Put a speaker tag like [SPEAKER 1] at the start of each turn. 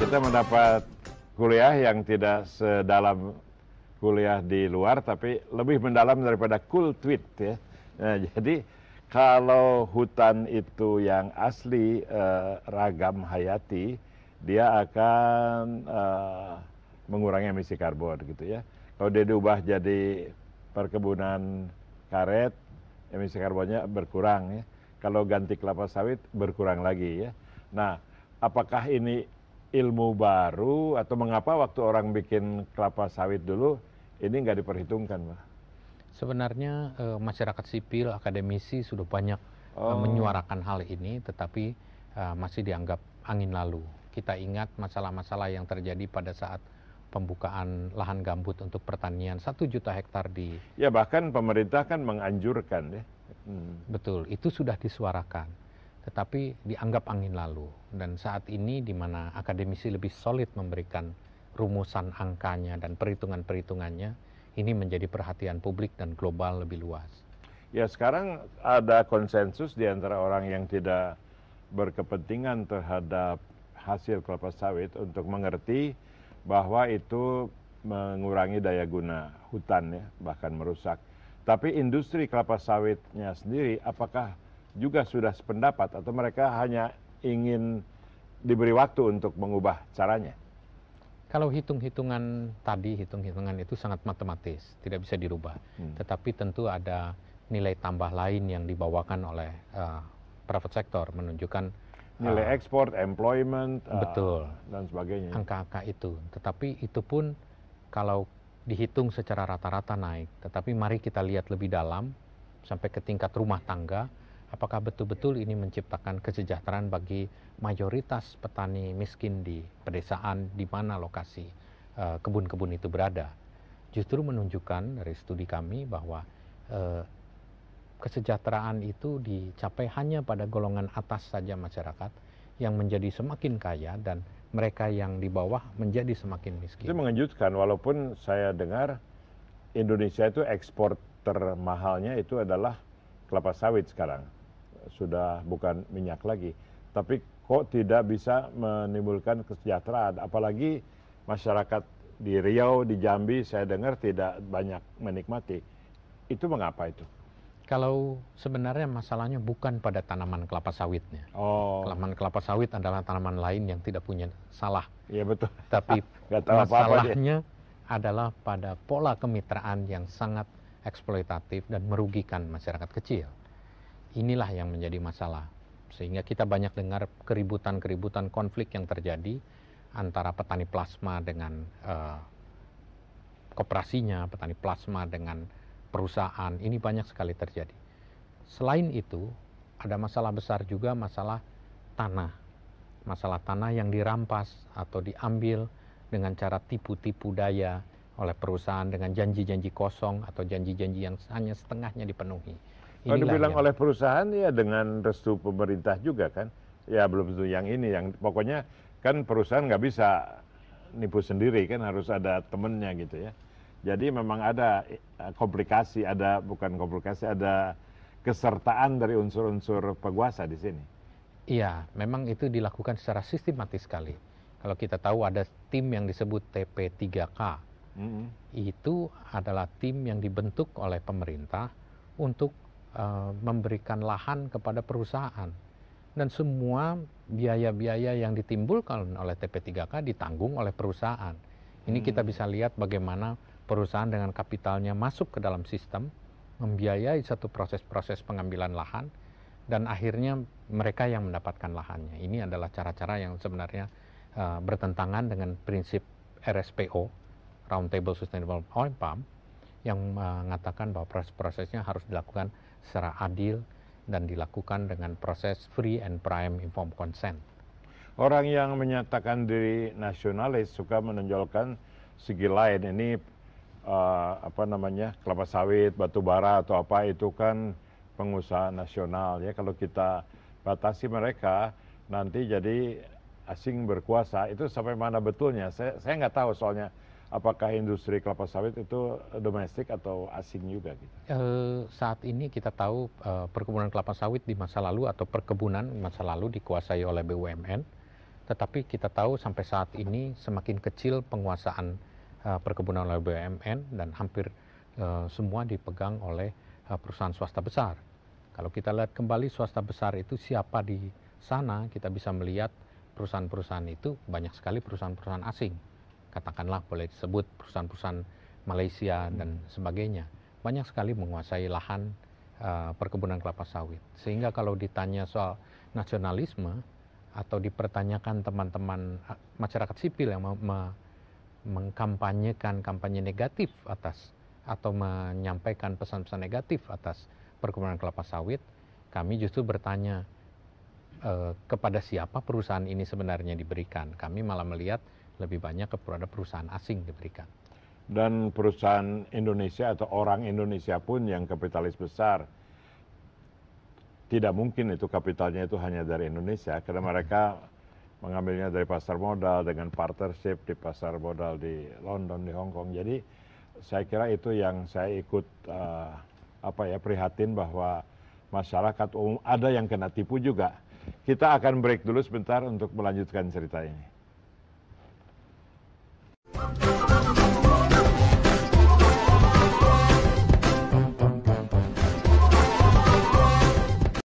[SPEAKER 1] kita mendapat kuliah yang tidak sedalam kuliah di luar tapi lebih mendalam daripada cool tweet ya. Nah, jadi kalau hutan itu yang asli eh, ragam hayati dia akan eh, mengurangi emisi karbon gitu ya. Kalau dia diubah jadi perkebunan karet emisi karbonnya berkurang ya. Kalau ganti kelapa sawit berkurang lagi ya. Nah, apakah ini ilmu baru atau mengapa waktu orang bikin kelapa sawit dulu ini nggak diperhitungkan, Pak?
[SPEAKER 2] Sebenarnya e, masyarakat sipil, akademisi sudah banyak eh, oh. e, menyuarakan hal ini, tetapi e, masih dianggap angin lalu. Kita ingat masalah-masalah yang terjadi pada saat pembukaan lahan gambut untuk pertanian satu juta hektar di. Ya bahkan
[SPEAKER 1] pemerintah kan menganjurkan ya.
[SPEAKER 2] Hmm. Betul, itu sudah disuarakan tetapi dianggap angin lalu. Dan saat ini di mana akademisi lebih solid memberikan rumusan angkanya dan perhitungan-perhitungannya, ini menjadi perhatian publik dan global lebih luas.
[SPEAKER 1] Ya sekarang ada konsensus di antara orang yang tidak berkepentingan terhadap hasil kelapa sawit untuk mengerti bahwa itu mengurangi daya guna hutan ya, bahkan merusak. Tapi industri kelapa sawitnya sendiri apakah juga sudah sependapat atau mereka hanya ingin diberi waktu untuk mengubah caranya?
[SPEAKER 2] Kalau hitung-hitungan tadi, hitung-hitungan itu sangat matematis, tidak bisa dirubah. Hmm. Tetapi tentu ada nilai tambah lain yang dibawakan oleh uh, private sector menunjukkan nilai ekspor, eh,
[SPEAKER 1] employment, uh, betul
[SPEAKER 2] dan sebagainya. Angka-angka itu. Tetapi itu pun kalau dihitung secara rata-rata naik. Tetapi mari kita lihat lebih dalam sampai ke tingkat rumah tangga apakah betul-betul ini menciptakan kesejahteraan bagi mayoritas petani miskin di pedesaan di mana lokasi eh, kebun-kebun uh, itu berada. Justru menunjukkan dari studi kami bahwa uh, kesejahteraan itu dicapai hanya pada golongan atas saja masyarakat yang menjadi semakin kaya dan mereka yang di bawah menjadi semakin miskin.
[SPEAKER 1] Itu mengejutkan walaupun saya dengar Indonesia itu ekspor termahalnya itu adalah kelapa sawit sekarang sudah bukan minyak lagi. Tapi kok tidak bisa menimbulkan kesejahteraan. Apalagi masyarakat di Riau, di Jambi saya dengar tidak banyak menikmati. Itu mengapa itu?
[SPEAKER 2] Kalau sebenarnya masalahnya bukan pada tanaman kelapa sawitnya. Oh. Tanaman kelapa sawit adalah tanaman lain yang tidak punya salah. Iya betul. Tapi masalahnya adalah pada pola kemitraan yang sangat eksploitatif dan merugikan masyarakat kecil. Inilah yang menjadi masalah. Sehingga kita banyak dengar keributan-keributan konflik yang terjadi antara petani plasma dengan uh, koperasinya, petani plasma dengan perusahaan. Ini banyak sekali terjadi. Selain itu, ada masalah besar juga masalah tanah. Masalah tanah yang dirampas atau diambil dengan cara tipu-tipu daya oleh perusahaan dengan janji-janji kosong atau janji-janji yang hanya setengahnya dipenuhi kalau dibilang ya. oleh
[SPEAKER 1] perusahaan ya dengan restu pemerintah juga kan. Ya belum tentu yang ini yang pokoknya kan perusahaan nggak bisa nipu sendiri kan harus ada temennya gitu ya. Jadi memang ada eh, komplikasi, ada bukan komplikasi, ada kesertaan dari unsur-unsur penguasa di sini.
[SPEAKER 2] Iya, memang itu dilakukan secara sistematis sekali. Kalau kita tahu ada tim yang disebut TP3K, mm -hmm. itu adalah tim yang dibentuk oleh pemerintah untuk Eh, memberikan lahan kepada perusahaan dan semua biaya-biaya yang ditimbulkan oleh TP3K ditanggung oleh perusahaan. Ini hmm. kita bisa lihat bagaimana perusahaan dengan kapitalnya masuk ke dalam sistem, membiayai satu proses-proses pengambilan lahan, dan akhirnya mereka yang mendapatkan lahannya. Ini adalah cara-cara yang sebenarnya uh, bertentangan dengan prinsip RSPO, Roundtable Sustainable Oil Palm, yang mengatakan bahwa proses-prosesnya harus dilakukan secara adil dan dilakukan dengan proses free and prime informed consent. Orang yang
[SPEAKER 1] menyatakan diri nasionalis suka menonjolkan segi lain ini uh, apa namanya kelapa sawit, batu bara atau apa itu kan pengusaha nasional ya kalau kita batasi mereka nanti jadi asing berkuasa itu sampai mana betulnya saya saya nggak tahu soalnya apakah industri kelapa sawit itu domestik atau asing juga? Gitu?
[SPEAKER 2] E, saat ini kita tahu e, perkebunan kelapa sawit di masa lalu atau perkebunan masa lalu dikuasai oleh BUMN, tetapi kita tahu sampai saat ini semakin kecil penguasaan e, perkebunan oleh BUMN dan hampir e, semua dipegang oleh e, perusahaan swasta besar. Kalau kita lihat kembali swasta besar itu siapa di sana, kita bisa melihat perusahaan-perusahaan itu banyak sekali perusahaan-perusahaan asing katakanlah boleh disebut perusahaan-perusahaan Malaysia hmm. dan sebagainya banyak sekali menguasai lahan uh, perkebunan kelapa sawit sehingga kalau ditanya soal nasionalisme atau dipertanyakan teman-teman eh, masyarakat sipil yang mengkampanyekan kampanye negatif atas atau menyampaikan pesan-pesan negatif atas perkebunan kelapa sawit, kami justru bertanya uh, kepada siapa perusahaan ini sebenarnya diberikan. Kami malah melihat lebih banyak kepada perusahaan asing diberikan.
[SPEAKER 1] Dan perusahaan Indonesia atau orang Indonesia pun yang kapitalis besar, tidak mungkin itu kapitalnya itu hanya dari Indonesia, karena mm-hmm. mereka mengambilnya dari pasar modal dengan partnership di pasar modal di London, di Hong Kong. Jadi saya kira itu yang saya ikut uh, apa ya prihatin bahwa masyarakat umum ada yang kena tipu juga. Kita akan break dulu sebentar untuk melanjutkan cerita ini.